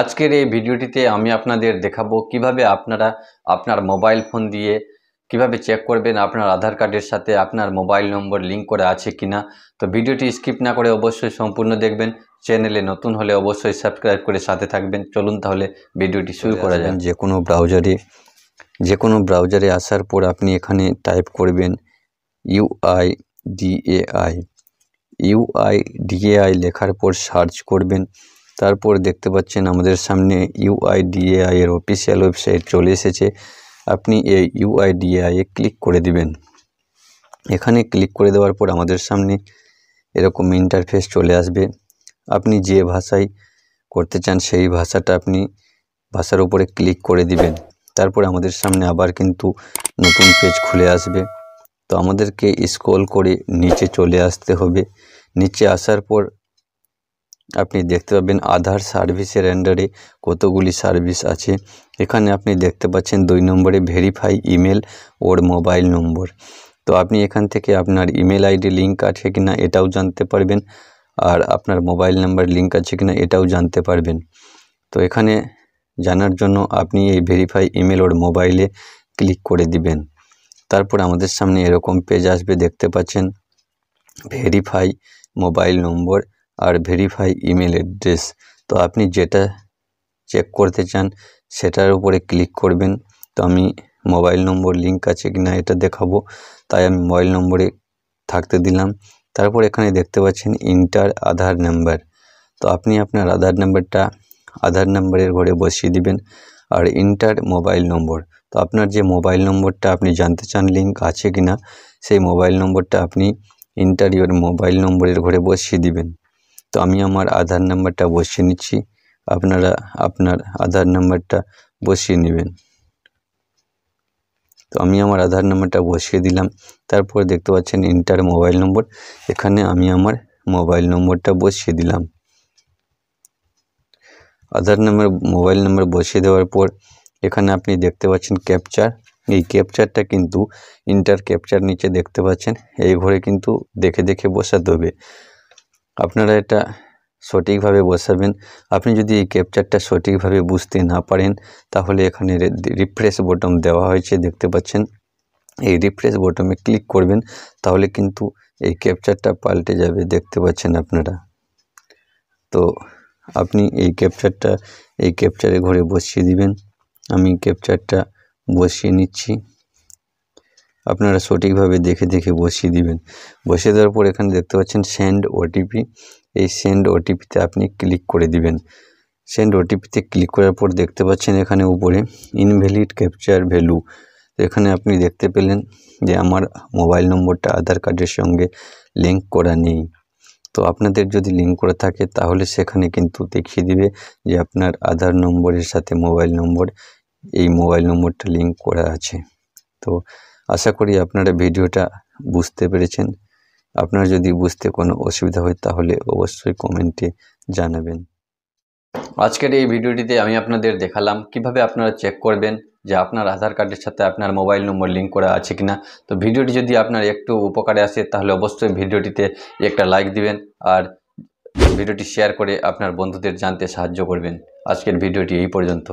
আজকের এই ভিডিওটিতে আমি আপনাদের দেখাবো কিভাবে আপনারা আপনার মোবাইল ফোন দিয়ে কিভাবে চেক করবেন আপনার আধার কার্ডের সাথে আপনার মোবাইল নম্বর লিঙ্ক করে আছে কিনা তো ভিডিওটি স্কিপ না করে অবশ্যই সম্পূর্ণ দেখবেন চ্যানেলে নতুন হলে অবশ্যই সাবস্ক্রাইব করে সাথে থাকবেন চলুন তাহলে ভিডিওটি শুরু করা যান যে কোনো ব্রাউজারে যে কোনো ব্রাউজারে আসার পর আপনি এখানে টাইপ করবেন ইউআই ডিএআই ইউআই ডিএআই লেখার পর সার্চ করবেন তারপর দেখতে পাচ্ছেন আমাদের সামনে ইউআইডিএআই এর অফিসিয়াল ওয়েবসাইট চলে এসেছে আপনি এই ইউআইডিএআই এ ক্লিক করে দিবেন এখানে ক্লিক করে দেওয়ার পর আমাদের সামনে এরকম ইন্টারফেস চলে আসবে আপনি যে ভাষায় করতে চান সেই ভাষাটা আপনি ভাষার উপরে ক্লিক করে দিবেন তারপর আমাদের সামনে আবার কিন্তু নতুন পেজ খুলে আসবে তো আমাদেরকে স্ক্রল করে নিচে চলে আসতে হবে নিচে আসার পর আপনি দেখতে পাবেন আধার সার্ভিসের অ্যান্ডারে কতগুলি সার্ভিস আছে এখানে আপনি দেখতে পাচ্ছেন দুই নম্বরে verify email or mobile number তো আপনি এখান থেকে আপনার ইমেল আইডি লিঙ্ক আছে কি না এটাও জানতে পারবেন আর আপনার মোবাইল নাম্বার লিঙ্ক আছে কি না এটাও জানতে পারবেন তো এখানে জানার জন্য আপনি এই ভেরিফাই ইমেল ওর মোবাইলে ক্লিক করে দিবেন তারপর আমাদের সামনে এরকম পেজ আসবে দেখতে পাচ্ছেন ভেরিফাই মোবাইল নম্বর আর ভেরিফাই ইমেল অ্যাড্রেস তো আপনি যেটা চেক করতে চান সেটার উপরে ক্লিক করবেন তো আমি মোবাইল নম্বর লিঙ্ক আছে কি না এটা দেখাবো তাই আমি মোবাইল নম্বরে থাকতে দিলাম তারপর এখানে দেখতে পাচ্ছেন ইন্টার আধার নাম্বার তো আপনি আপনার আধার নাম্বারটা আধার নাম্বারের ঘরে বসিয়ে দিবেন আর ইন্টার মোবাইল নম্বর তো আপনার যে মোবাইল নম্বরটা আপনি জানতে চান লিঙ্ক আছে কি না সেই মোবাইল নম্বরটা আপনি ইন্টার ইউর মোবাইল নম্বরের ঘরে বসিয়ে দিবেন তো আমি আমার আধার নাম্বারটা বসিয়ে নিচ্ছি আপনারা আপনার আধার নাম্বারটা বসিয়ে নেবেন তো আমি আমার আধার নাম্বারটা বসিয়ে দিলাম তারপর দেখতে পাচ্ছেন ইন্টার মোবাইল নম্বর এখানে আমি আমার মোবাইল নম্বরটা বসিয়ে দিলাম আধার নাম্বার মোবাইল নাম্বার বসিয়ে দেওয়ার পর এখানে আপনি দেখতে পাচ্ছেন ক্যাপচার এই ক্যাপচারটা কিন্তু ইন্টার ক্যাপচার নিচে দেখতে পাচ্ছেন এই ঘরে কিন্তু দেখে দেখে বসাতে হবে আপনারা এটা সঠিকভাবে বসাবেন আপনি যদি এই ক্যাপচারটা সঠিকভাবে বুঝতে না পারেন তাহলে এখানে রিফ্রেশ বটম দেওয়া হয়েছে দেখতে পাচ্ছেন এই রিফ্রেশ বটমে ক্লিক করবেন তাহলে কিন্তু এই ক্যাপচারটা পাল্টে যাবে দেখতে পাচ্ছেন আপনারা তো আপনি এই ক্যাপচারটা এই ক্যাপচারে ঘরে বসিয়ে দিবেন আমি ক্যাপচারটা বসিয়ে নিচ্ছি আপনারা সঠিকভাবে দেখে দেখে বসিয়ে দিবেন বসিয়ে দেওয়ার পর এখানে দেখতে পাচ্ছেন সেন্ড ওটিপি এই সেন্ড ওটিপিতে আপনি ক্লিক করে দিবেন সেন্ড ওটিপিতে ক্লিক করার পর দেখতে পাচ্ছেন এখানে উপরে ইনভ্যালিড ক্যাপচার ভ্যালু তো এখানে আপনি দেখতে পেলেন যে আমার মোবাইল নম্বরটা আধার কার্ডের সঙ্গে লিঙ্ক করা নেই তো আপনাদের যদি লিঙ্ক করা থাকে তাহলে সেখানে কিন্তু দেখিয়ে দিবে যে আপনার আধার নম্বরের সাথে মোবাইল নম্বর এই মোবাইল নম্বরটা লিঙ্ক করা আছে তো আশা করি আপনারা ভিডিওটা বুঝতে পেরেছেন আপনার যদি বুঝতে কোনো অসুবিধা হয় তাহলে অবশ্যই কমেন্টে জানাবেন আজকের এই ভিডিওটিতে আমি আপনাদের দেখালাম কিভাবে আপনারা চেক করবেন যে আপনার আধার কার্ডের সাথে আপনার মোবাইল নম্বর লিঙ্ক করা আছে কিনা তো ভিডিওটি যদি আপনার একটু উপকারে আসে তাহলে অবশ্যই ভিডিওটিতে একটা লাইক দিবেন আর ভিডিওটি শেয়ার করে আপনার বন্ধুদের জানতে সাহায্য করবেন আজকের ভিডিওটি এই পর্যন্ত